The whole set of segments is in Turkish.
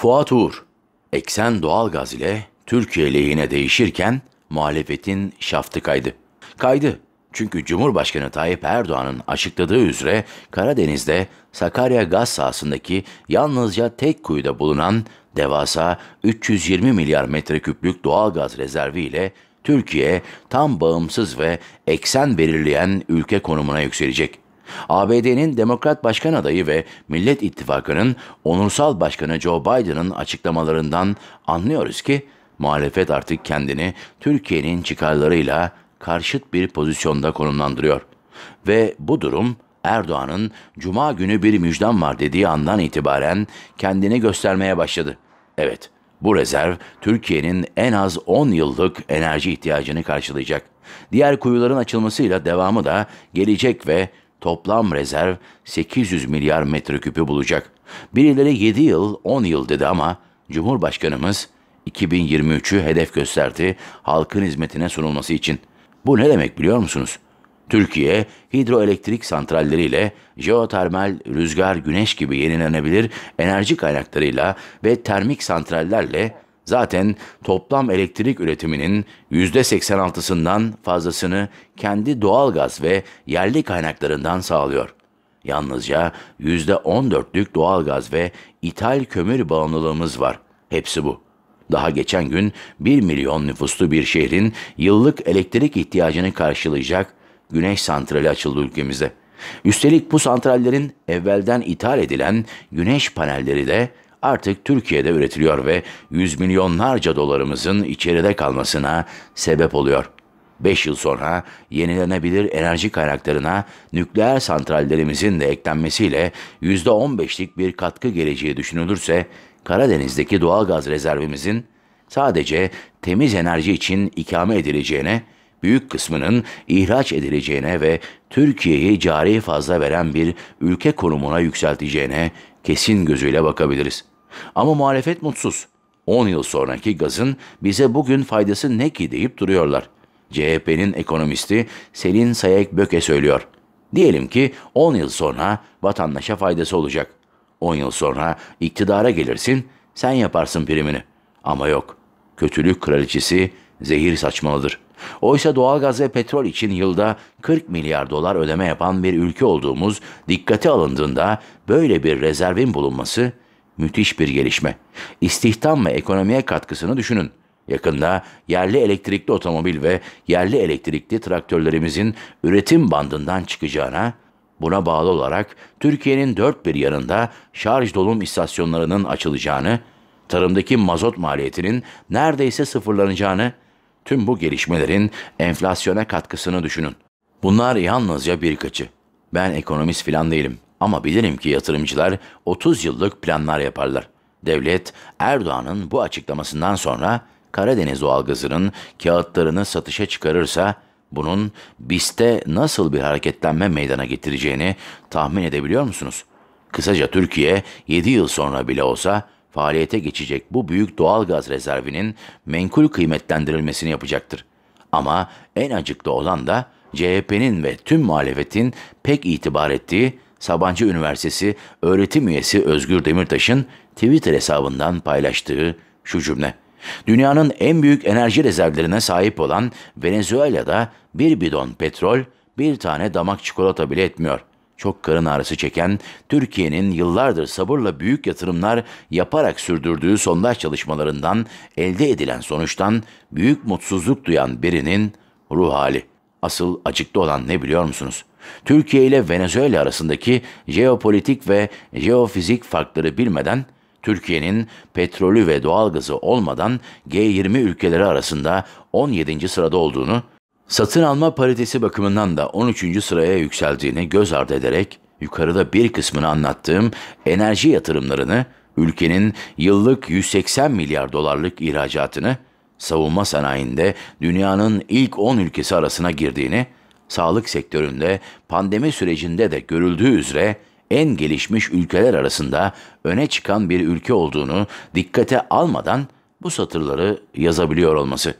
Fuat Uğur, eksen doğalgaz ile Türkiye lehine değişirken muhalefetin şaftı kaydı. Kaydı çünkü Cumhurbaşkanı Tayyip Erdoğan'ın açıkladığı üzere Karadeniz'de Sakarya gaz sahasındaki yalnızca tek kuyuda bulunan devasa 320 milyar metreküplük doğal gaz rezervi ile Türkiye tam bağımsız ve eksen belirleyen ülke konumuna yükselecek. ABD'nin Demokrat Başkan adayı ve Millet İttifakı'nın onursal başkanı Joe Biden'ın açıklamalarından anlıyoruz ki muhalefet artık kendini Türkiye'nin çıkarlarıyla karşıt bir pozisyonda konumlandırıyor. Ve bu durum Erdoğan'ın cuma günü bir müjdem var dediği andan itibaren kendini göstermeye başladı. Evet, bu rezerv Türkiye'nin en az 10 yıllık enerji ihtiyacını karşılayacak. Diğer kuyuların açılmasıyla devamı da gelecek ve Toplam rezerv 800 milyar metreküpü bulacak. Birileri 7 yıl, 10 yıl dedi ama Cumhurbaşkanımız 2023'ü hedef gösterdi halkın hizmetine sunulması için. Bu ne demek biliyor musunuz? Türkiye, hidroelektrik santralleriyle, jeotermal, rüzgar, güneş gibi yenilenebilir enerji kaynaklarıyla ve termik santrallerle Zaten toplam elektrik üretiminin %86'sından fazlasını kendi doğalgaz ve yerli kaynaklarından sağlıyor. Yalnızca %14'lük doğalgaz ve ithal kömür bağımlılığımız var. Hepsi bu. Daha geçen gün 1 milyon nüfuslu bir şehrin yıllık elektrik ihtiyacını karşılayacak güneş santrali açıldı ülkemizde. Üstelik bu santrallerin evvelden ithal edilen güneş panelleri de artık Türkiye'de üretiliyor ve yüz milyonlarca dolarımızın içeride kalmasına sebep oluyor. 5 yıl sonra yenilenebilir enerji kaynaklarına nükleer santrallerimizin de eklenmesiyle %15'lik bir katkı geleceği düşünülürse Karadeniz'deki doğal gaz rezervimizin sadece temiz enerji için ikame edileceğine, büyük kısmının ihraç edileceğine ve Türkiye'yi cari fazla veren bir ülke konumuna yükselteceğine kesin gözüyle bakabiliriz. Ama muhalefet mutsuz. 10 yıl sonraki gazın bize bugün faydası ne ki deyip duruyorlar. CHP'nin ekonomisti Selin Sayek Böke söylüyor. Diyelim ki 10 yıl sonra vatandaşa faydası olacak. 10 yıl sonra iktidara gelirsin, sen yaparsın primini. Ama yok. Kötülük kraliçesi zehir saçmalıdır. Oysa doğalgaz ve petrol için yılda 40 milyar dolar ödeme yapan bir ülke olduğumuz dikkate alındığında böyle bir rezervin bulunması Müthiş bir gelişme. İstihdam ve ekonomiye katkısını düşünün. Yakında yerli elektrikli otomobil ve yerli elektrikli traktörlerimizin üretim bandından çıkacağına, buna bağlı olarak Türkiye'nin dört bir yanında şarj dolum istasyonlarının açılacağını, tarımdaki mazot maliyetinin neredeyse sıfırlanacağını, tüm bu gelişmelerin enflasyona katkısını düşünün. Bunlar yalnızca birkaçı. Ben ekonomist filan değilim. Ama bilirim ki yatırımcılar 30 yıllık planlar yaparlar. Devlet Erdoğan'ın bu açıklamasından sonra Karadeniz doğalgazının kağıtlarını satışa çıkarırsa bunun BIST'te nasıl bir hareketlenme meydana getireceğini tahmin edebiliyor musunuz? Kısaca Türkiye 7 yıl sonra bile olsa faaliyete geçecek bu büyük doğal gaz rezervinin menkul kıymetlendirilmesini yapacaktır. Ama en acıklı olan da CHP'nin ve tüm muhalefetin pek itibar ettiği Sabancı Üniversitesi öğretim üyesi Özgür Demirtaş'ın Twitter hesabından paylaştığı şu cümle. Dünyanın en büyük enerji rezervlerine sahip olan Venezuela'da bir bidon petrol, bir tane damak çikolata bile etmiyor. Çok karın ağrısı çeken Türkiye'nin yıllardır sabırla büyük yatırımlar yaparak sürdürdüğü sondaj çalışmalarından elde edilen sonuçtan büyük mutsuzluk duyan birinin ruh hali. Asıl acıkta olan ne biliyor musunuz? Türkiye ile Venezuela arasındaki jeopolitik ve jeofizik farkları bilmeden Türkiye'nin petrolü ve doğalgazı olmadan G20 ülkeleri arasında 17. sırada olduğunu, satın alma paritesi bakımından da 13. sıraya yükseldiğini göz ardı ederek yukarıda bir kısmını anlattığım enerji yatırımlarını, ülkenin yıllık 180 milyar dolarlık ihracatını, savunma sanayinde dünyanın ilk 10 ülkesi arasına girdiğini, sağlık sektöründe pandemi sürecinde de görüldüğü üzere en gelişmiş ülkeler arasında öne çıkan bir ülke olduğunu dikkate almadan bu satırları yazabiliyor olması.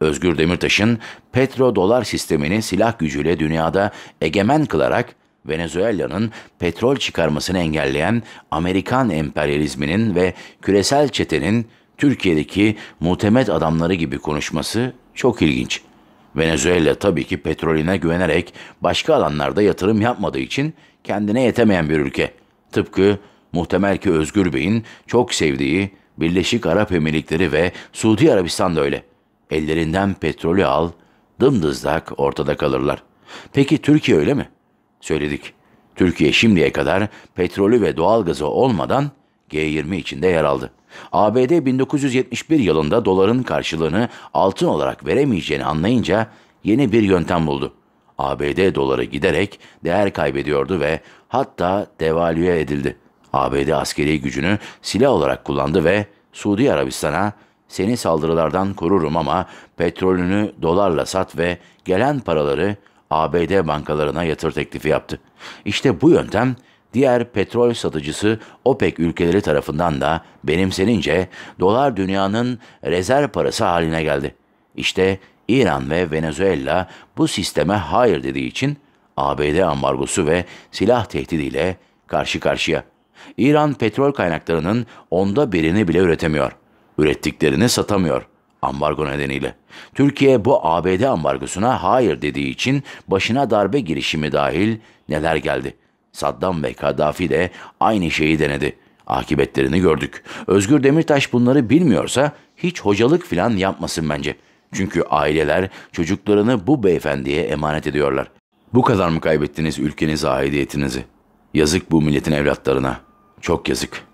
Özgür Demirtaş'ın petrodolar sistemini silah gücüyle dünyada egemen kılarak Venezuela'nın petrol çıkarmasını engelleyen Amerikan emperyalizminin ve küresel çetenin Türkiye'deki muhtemet adamları gibi konuşması çok ilginç. Venezuela tabii ki petrolüne güvenerek başka alanlarda yatırım yapmadığı için kendine yetemeyen bir ülke. Tıpkı muhtemel ki Özgür Bey'in çok sevdiği Birleşik Arap Emirlikleri ve Suudi Arabistan da öyle. Ellerinden petrolü al, dımdızlak ortada kalırlar. Peki Türkiye öyle mi? Söyledik. Türkiye şimdiye kadar petrolü ve doğalgazı olmadan G20 içinde yer aldı. ABD 1971 yılında doların karşılığını altın olarak veremeyeceğini anlayınca yeni bir yöntem buldu. ABD doları giderek değer kaybediyordu ve hatta devalüe edildi. ABD askeri gücünü silah olarak kullandı ve Suudi Arabistan'a seni saldırılardan korurum ama petrolünü dolarla sat ve gelen paraları ABD bankalarına yatır teklifi yaptı. İşte bu yöntem diğer petrol satıcısı OPEC ülkeleri tarafından da benimsenince dolar dünyanın rezerv parası haline geldi. İşte İran ve Venezuela bu sisteme hayır dediği için ABD ambargosu ve silah tehdidiyle karşı karşıya. İran petrol kaynaklarının onda birini bile üretemiyor. Ürettiklerini satamıyor ambargo nedeniyle. Türkiye bu ABD ambargosuna hayır dediği için başına darbe girişimi dahil neler geldi? Saddam ve Kaddafi de aynı şeyi denedi. Akibetlerini gördük. Özgür Demirtaş bunları bilmiyorsa hiç hocalık filan yapmasın bence. Çünkü aileler çocuklarını bu beyefendiye emanet ediyorlar. Bu kadar mı kaybettiniz ülkenize aidiyetinizi? Yazık bu milletin evlatlarına. Çok yazık.